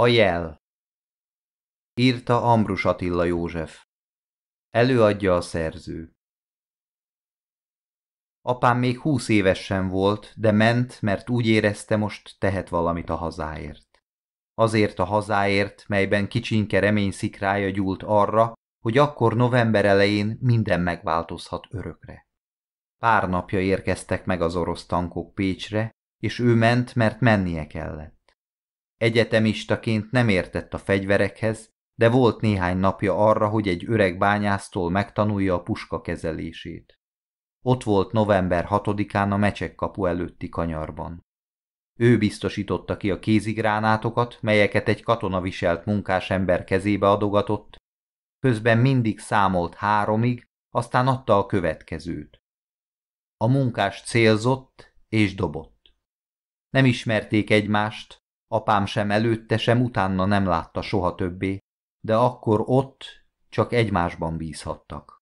A jel Írta Ambrus Attila József Előadja a szerző Apám még húsz éves sem volt, de ment, mert úgy érezte most tehet valamit a hazáért. Azért a hazáért, melyben kicsinke remény szikrája gyúlt arra, hogy akkor november elején minden megváltozhat örökre. Pár napja érkeztek meg az orosz tankok Pécsre, és ő ment, mert mennie kellett. Egyetemistaként nem értett a fegyverekhez, de volt néhány napja arra, hogy egy öreg bányásztól megtanulja a puska kezelését. Ott volt november 6-án a mecsekkapu előtti kanyarban. Ő biztosította ki a kézigránátokat, melyeket egy katona viselt munkás ember kezébe adogatott, közben mindig számolt háromig, aztán adta a következőt. A munkás célzott és dobott. Nem ismerték egymást, Apám sem előtte, sem utána nem látta soha többé, de akkor ott csak egymásban bízhattak.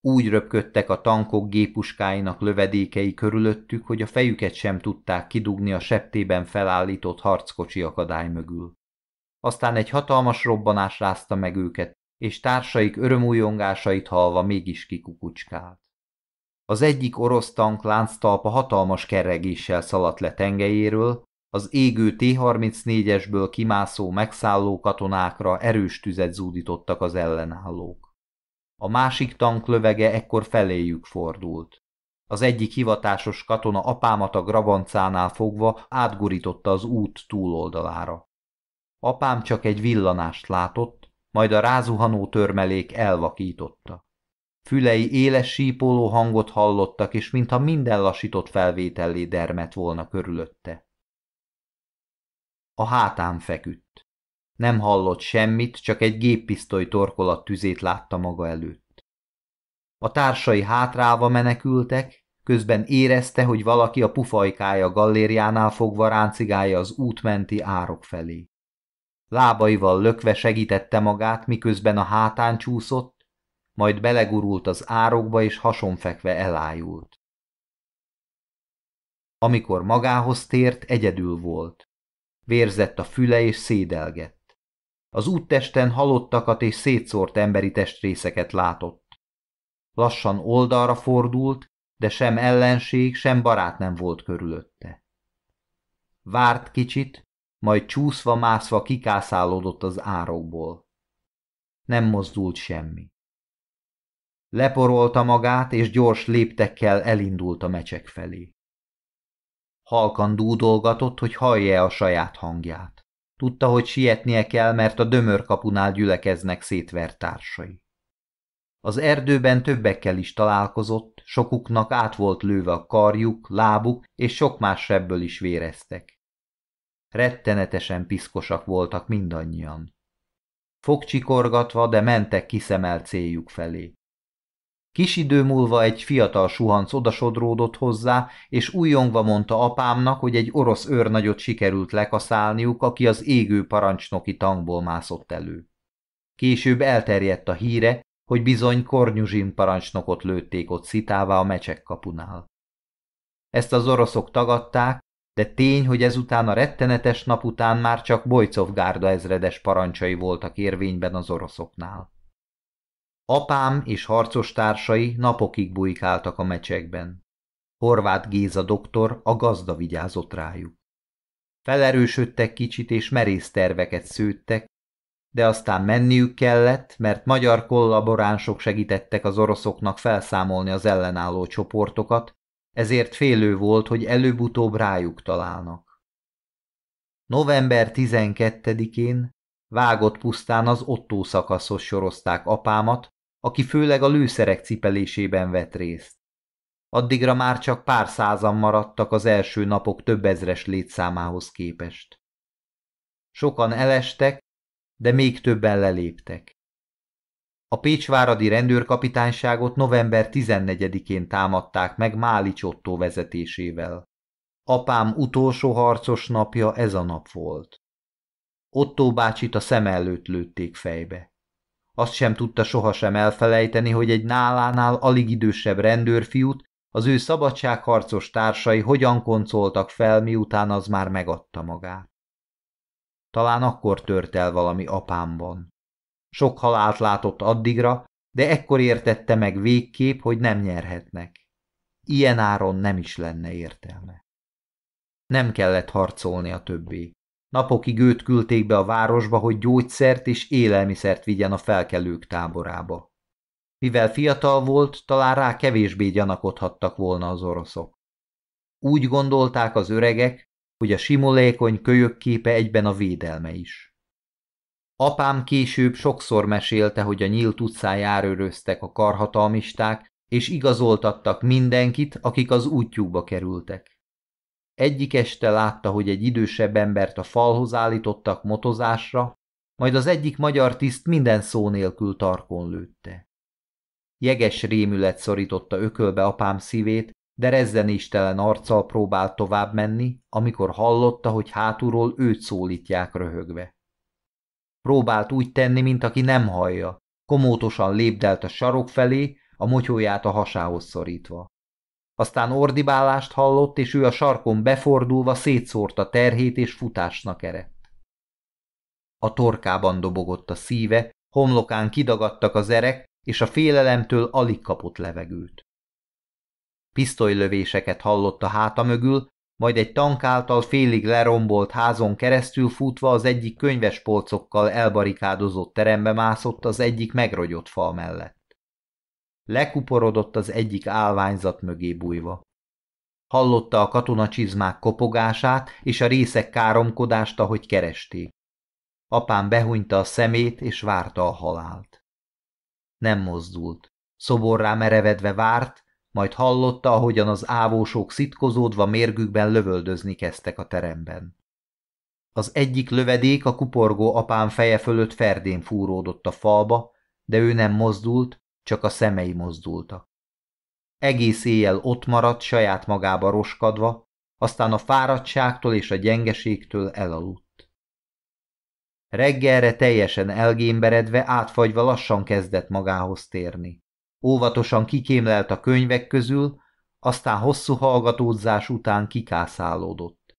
Úgy röpködtek a tankok gépuskáinak lövedékei körülöttük, hogy a fejüket sem tudták kidugni a septében felállított harckocsi akadály mögül. Aztán egy hatalmas robbanás rázta meg őket, és társaik örömújongásait halva mégis kikukucskált. Az egyik orosz tank lánctalpa hatalmas kerregéssel szaladt le tengelyéről, az égő T-34-esből kimászó megszálló katonákra erős tüzet zúdítottak az ellenállók. A másik tank lövege ekkor feléjük fordult. Az egyik hivatásos katona apámat a grabancánál fogva átgurította az út túloldalára. Apám csak egy villanást látott, majd a rázuhanó törmelék elvakította. Fülei éles sípoló hangot hallottak, és mintha minden lassított felvétellé dermet volna körülötte. A hátán feküdt. Nem hallott semmit, csak egy géppisztoly torkolat tüzét látta maga előtt. A társai hátráva menekültek, közben érezte, hogy valaki a pufajkája gallériánál fogva ráncigálja az útmenti árok felé. Lábaival lökve segítette magát, miközben a hátán csúszott, majd belegurult az árokba és hasonfekve elájult. Amikor magához tért, egyedül volt. Vérzett a füle és szédelgett. Az úttesten halottakat és szétszórt emberi testrészeket látott. Lassan oldalra fordult, de sem ellenség, sem barát nem volt körülötte. Várt kicsit, majd csúszva-mászva kikászálódott az árokból. Nem mozdult semmi. Leporolta magát, és gyors léptekkel elindult a mecsek felé. Halkan dúdolgatott, hogy hallja a saját hangját. Tudta, hogy sietnie kell, mert a dömör kapunál gyülekeznek szétvert társai. Az erdőben többekkel is találkozott, sokuknak át volt lőve a karjuk, lábuk, és sok más sebből is véreztek. Rettenetesen piszkosak voltak mindannyian. Fogcsikorgatva, de mentek kiszemelt céljuk felé. Kis idő múlva egy fiatal suhanc odasodródott hozzá, és újongva mondta apámnak, hogy egy orosz őrnagyot sikerült lekaszálniuk, aki az égő parancsnoki tankból mászott elő. Később elterjedt a híre, hogy bizony Kornyuzsin parancsnokot lőtték ott szitává a mecsek kapunál. Ezt az oroszok tagadták, de tény, hogy ezután a rettenetes nap után már csak Bojcov gárda ezredes parancsai voltak érvényben az oroszoknál. Apám és harcostársai napokig bujkáltak a mecsekben. Horváth Géza doktor, a gazda vigyázott rájuk. Felerősödtek kicsit és merész terveket szőttek, de aztán menniük kellett, mert magyar kollaboránsok segítettek az oroszoknak felszámolni az ellenálló csoportokat, ezért félő volt, hogy előbb-utóbb rájuk találnak. November 12-én vágott pusztán az ottó szakaszhoz sorozták apámat, aki főleg a lőszerek cipelésében vett részt. Addigra már csak pár százan maradtak az első napok több ezres létszámához képest. Sokan elestek, de még többen leléptek. A Pécsváradi rendőrkapitányságot november 14-én támadták meg Máli Csottó vezetésével. Apám utolsó harcos napja ez a nap volt. Ottó bácsit a szem előtt lőtték fejbe. Azt sem tudta sohasem elfelejteni, hogy egy nálánál alig idősebb rendőrfiút az ő szabadságharcos társai hogyan koncoltak fel, miután az már megadta magát. Talán akkor tört el valami apámban. Sok halált látott addigra, de ekkor értette meg végkép, hogy nem nyerhetnek. Ilyen áron nem is lenne értelme. Nem kellett harcolni a többé. Napokig őt küldték be a városba, hogy gyógyszert és élelmiszert vigyen a felkelők táborába. Mivel fiatal volt, talán rá kevésbé gyanakodhattak volna az oroszok. Úgy gondolták az öregek, hogy a simulékony kölyök képe egyben a védelme is. Apám később sokszor mesélte, hogy a nyílt utcán járőröztek a karhatalmisták, és igazoltattak mindenkit, akik az útjukba kerültek. Egyik este látta, hogy egy idősebb embert a falhoz állítottak motozásra, majd az egyik magyar tiszt minden szó nélkül tarkon lőtte. Jeges rémület szorította ökölbe apám szívét, de rezzenéstelen arccal próbált tovább menni, amikor hallotta, hogy hátulról őt szólítják röhögve. Próbált úgy tenni, mint aki nem hallja, komótosan lépdelt a sarok felé, a motyóját a hasához szorítva. Aztán ordibálást hallott, és ő a sarkon befordulva szétszórta terhét és futásnak erett. A torkában dobogott a szíve, homlokán kidagadtak az erek, és a félelemtől alig kapott levegőt. Pisztolylövéseket hallott a háta mögül, majd egy tank által félig lerombolt házon keresztül futva az egyik könyvespolcokkal elbarikádozott terembe mászott az egyik megrogyott fal mellett lekuporodott az egyik állványzat mögé bújva. Hallotta a katonacsizmák kopogását és a részek káromkodást, ahogy keresték. Apám behunyta a szemét és várta a halált. Nem mozdult. Szoborrá merevedve várt, majd hallotta, ahogyan az ávósok szitkozódva mérgükben lövöldözni kezdtek a teremben. Az egyik lövedék a kuporgó apám feje fölött ferdén fúródott a falba, de ő nem mozdult, csak a szemei mozdultak. Egész éjjel ott maradt, saját magába roskadva, aztán a fáradtságtól és a gyengeségtől elaludt. Reggelre teljesen elgémberedve, átfagyva lassan kezdett magához térni. Óvatosan kikémlelt a könyvek közül, aztán hosszú hallgatódzás után kikászálódott.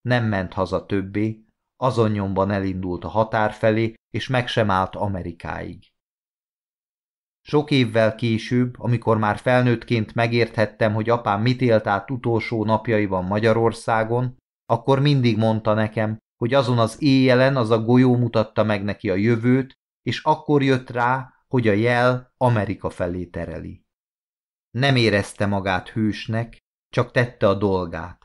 Nem ment haza többé, azon nyomban elindult a határ felé, és meg sem állt Amerikáig. Sok évvel később, amikor már felnőttként megérthettem, hogy apám mit élt át utolsó napjaiban Magyarországon, akkor mindig mondta nekem, hogy azon az éjjelen az a golyó mutatta meg neki a jövőt, és akkor jött rá, hogy a jel Amerika felé tereli. Nem érezte magát hősnek, csak tette a dolgát.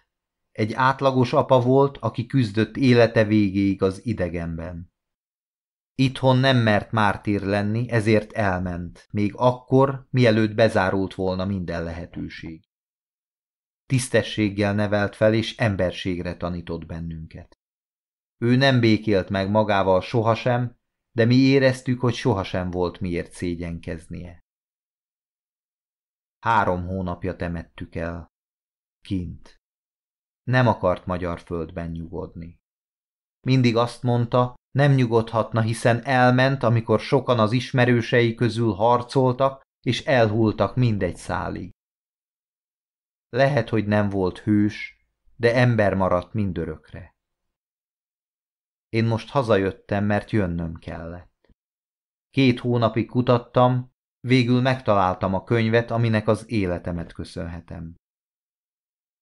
Egy átlagos apa volt, aki küzdött élete végéig az idegenben. Itthon nem mert mártír lenni, ezért elment, még akkor, mielőtt bezárult volna minden lehetőség. Tisztességgel nevelt fel, és emberségre tanított bennünket. Ő nem békélt meg magával sohasem, de mi éreztük, hogy sohasem volt miért szégyenkeznie. Három hónapja temettük el. Kint. Nem akart magyar földben nyugodni. Mindig azt mondta, nem nyugodhatna, hiszen elment, amikor sokan az ismerősei közül harcoltak, és elhultak mindegy szálig. Lehet, hogy nem volt hős, de ember maradt mindörökre. Én most hazajöttem, mert jönnöm kellett. Két hónapig kutattam, végül megtaláltam a könyvet, aminek az életemet köszönhetem.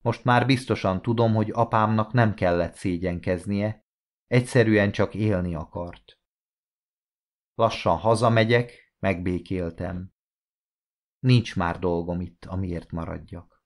Most már biztosan tudom, hogy apámnak nem kellett szégyenkeznie, Egyszerűen csak élni akart. Lassan hazamegyek, megbékéltem. Nincs már dolgom itt, amiért maradjak.